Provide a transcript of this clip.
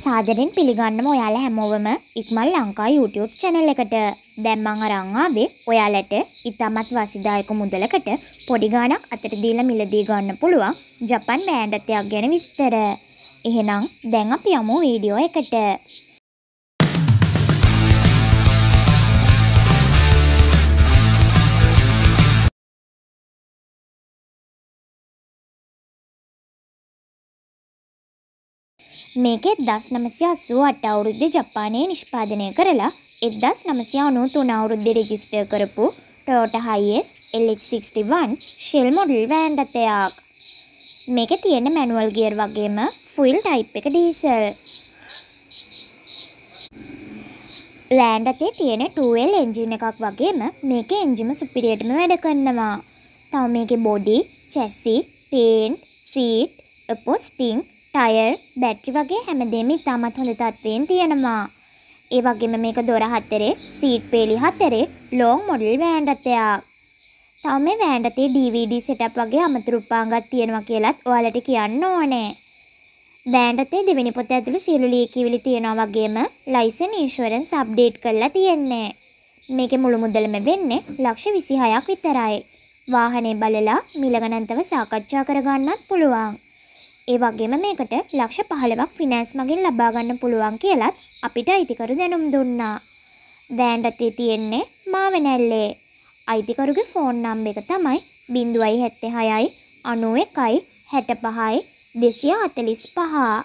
සාදරෙන් පිළිගන්නම ඔයාලා හැමෝවම ඉක්මල් Lanka YouTube channel එකට. දැන් මං අරන් ආවේ ඔයාලට ඉතාමත් වාසිදායක මුදලකට පොඩි ගාණක් අතට දීලා මිලදී ගන්න පුළුවන් ජපන් බෑන්ඩ් එකක් ගැන විස්තර. එහෙනම් දැන් අපි යමු වීඩියෝ එකට. මේකෙත් දස් නමසි අස්සුවට අවුරුද්ධ ජපානය නිෂ්පාදනය කරලා එදස් නමසි අනු තුන අවුරුද්ධ රෙජිස්ටය කරපු ටෝට හයිස් L61 ශෙල් මොඩල් වෑන්ඩතයක් මේක තියෙන මැනුවල් ගියර් වගේම ෆුල් ටයිප් එක ඩීසල් ලෑන්ඩතේ තියෙන ටල් එන්ජින එකක් වගේම මේක එන්ජිම සුපිරියටම වැඩ කරන්නවා තව මේක බොඩි චැස්සි පේන්් සීට් පොස්ටිං ටයර් බැට්‍රි වගේ හැමදේම ඉතාමත් හොඳ තත්ත්වයෙන් තියෙනවා. ඒ වගේම මේක දොර හතරේ සීට් පේලි හතරේ ලෝං මොඩල් වෑන් රථයක්. තව මේ වෑන් රථේ DVD setup වගේ අමතර උපාංගක් තියෙනවා කියලත් ඔයාලට කියන්න ඕනේ. වෑන් රථේ දෙවෙනි පොත ඇතුළු සියලු ලියකියවිලි තියෙනවා වගේම ලයිසන් ඉන්ෂුරන්ස් අප්ඩේට් කරලා තියෙන්නේ. මේකේ මුළු මුදලම වෙන්නේ ලක්ෂ 26ක් විතරයි. වාහනේ බලලා මිල ගණන්තව සාකච්ඡා කරගන්නත් පුළුවන්. ඒ වගේම මේකට ලක්ෂ පහළවක් ෆිනෑන්ස් මගින් ලබාගන්න පුළුවන් කියලත් අපිට අයිතිකරු දැනුම් දුන්නා. වෑන්ඩතේ තියෙන්නේ මාවනැල්ලේ. අයිතිකරුගේ ෆෝන් නම් එක තමයි බිඳුවයි හැත්තෙ හයයි අනුව එකයි හැට පහයි දෙසිය අතලිස් පහා.